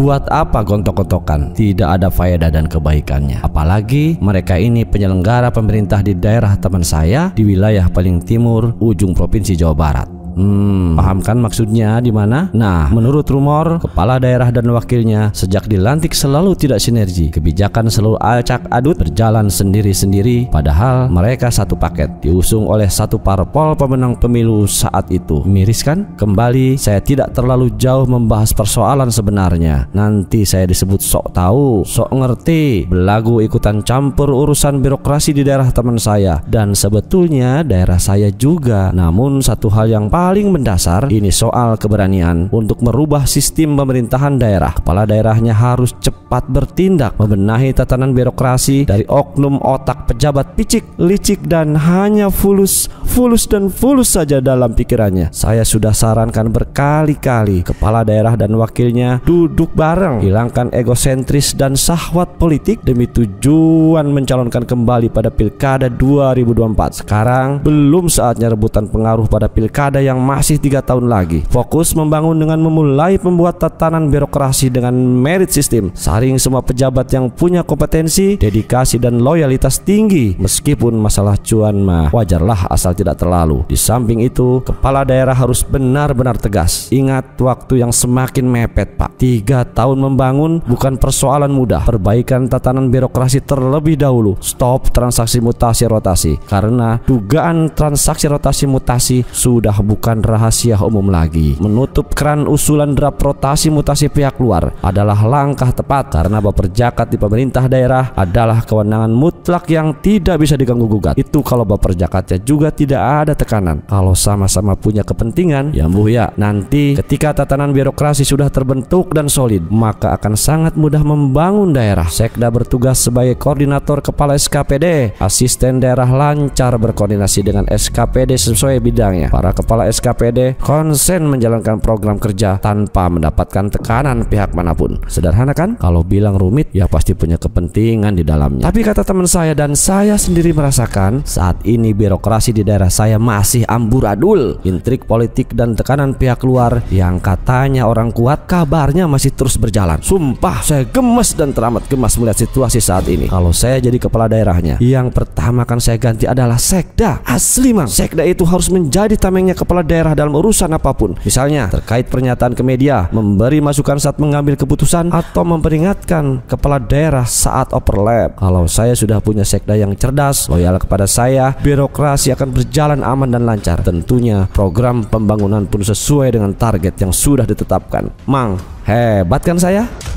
Buat apa gontok-gontokan? Tidak ada faedah dan kebaikannya. Apalagi mereka ini penyelenggara pemerintah di daerah teman saya di wilayah paling timur ujung Provinsi Jawa Barat. Hmm, paham kan maksudnya di mana? Nah, menurut rumor, kepala daerah dan wakilnya sejak dilantik selalu tidak sinergi. Kebijakan selalu acak adut berjalan sendiri-sendiri padahal mereka satu paket diusung oleh satu parpol pemenang pemilu saat itu. Miris kan? Kembali saya tidak terlalu jauh membahas persoalan sebenarnya. Nanti saya disebut sok tahu, sok ngerti, belagu ikutan campur urusan birokrasi di daerah teman saya dan sebetulnya daerah saya juga. Namun satu hal yang paling paling mendasar ini soal keberanian untuk merubah sistem pemerintahan daerah. Kepala daerahnya harus cepat bertindak membenahi tatanan birokrasi dari oknum otak pejabat picik, licik dan hanya fulus fulus dan fulus saja dalam pikirannya. Saya sudah sarankan berkali-kali kepala daerah dan wakilnya duduk bareng, hilangkan egosentris dan sahwat politik demi tujuan mencalonkan kembali pada pilkada 2024. Sekarang belum saatnya rebutan pengaruh pada pilkada yang masih tiga tahun lagi. Fokus membangun dengan memulai membuat tatanan birokrasi dengan merit system, saring semua pejabat yang punya kompetensi, dedikasi dan loyalitas tinggi. Meskipun masalah cuan mah wajarlah asal tidak terlalu. Di samping itu, kepala daerah harus benar-benar tegas. Ingat waktu yang semakin mepet, Pak. Tiga tahun membangun bukan persoalan mudah. Perbaikan tatanan birokrasi terlebih dahulu. Stop transaksi mutasi rotasi. Karena dugaan transaksi rotasi mutasi sudah bukan rahasia umum lagi. Menutup keran usulan draft rotasi mutasi pihak luar adalah langkah tepat karena baperjakat di pemerintah daerah adalah kewenangan mutlak yang tidak bisa diganggu gugat. Itu kalau baperjakatnya juga tidak tidak ada tekanan. Kalau sama-sama punya kepentingan, ya Bu ya, nanti ketika tatanan birokrasi sudah terbentuk dan solid, maka akan sangat mudah membangun daerah. Sekda bertugas sebagai koordinator kepala SKPD, asisten daerah lancar berkoordinasi dengan SKPD sesuai bidangnya. Para kepala SKPD konsen menjalankan program kerja tanpa mendapatkan tekanan pihak manapun. Sederhana kan? Kalau bilang rumit, ya pasti punya kepentingan di dalamnya. Tapi kata teman saya dan saya sendiri merasakan saat ini birokrasi di daerah daerah saya masih amburadul. Intrik politik dan tekanan pihak luar yang katanya orang kuat kabarnya masih terus berjalan. Sumpah saya gemes dan teramat gemas melihat situasi saat ini. Kalau saya jadi kepala daerahnya, yang pertama akan saya ganti adalah sekda. Asli mang, sekda itu harus menjadi tamengnya kepala daerah dalam urusan apapun. Misalnya terkait pernyataan ke media, memberi masukan saat mengambil keputusan atau memperingatkan kepala daerah saat overlap. Kalau saya sudah punya sekda yang cerdas, loyal kepada saya, birokrasi akan berjalan berjalan aman dan lancar. Tentunya program pembangunan pun sesuai dengan target yang sudah ditetapkan. Mang, hebat kan saya?